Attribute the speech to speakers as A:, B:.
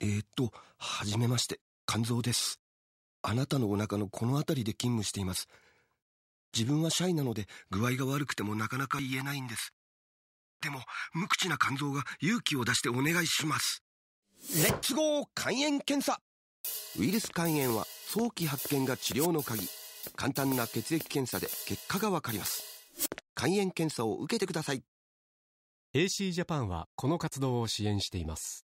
A: えー、っと、はじめまして、肝臓です。あなたのお腹のこの辺りで勤務しています。自分はシャイなので具合が悪くてもなかなか言えないんです。でも、無口な肝臓が勇気を出してお願いします。レッツゴー肝炎検査ウイルス肝炎は早期発見が治療の鍵。簡単な血液検査で結果がわかります。肝炎検査を受けてください。AC ジャパンはこの活動を支援しています。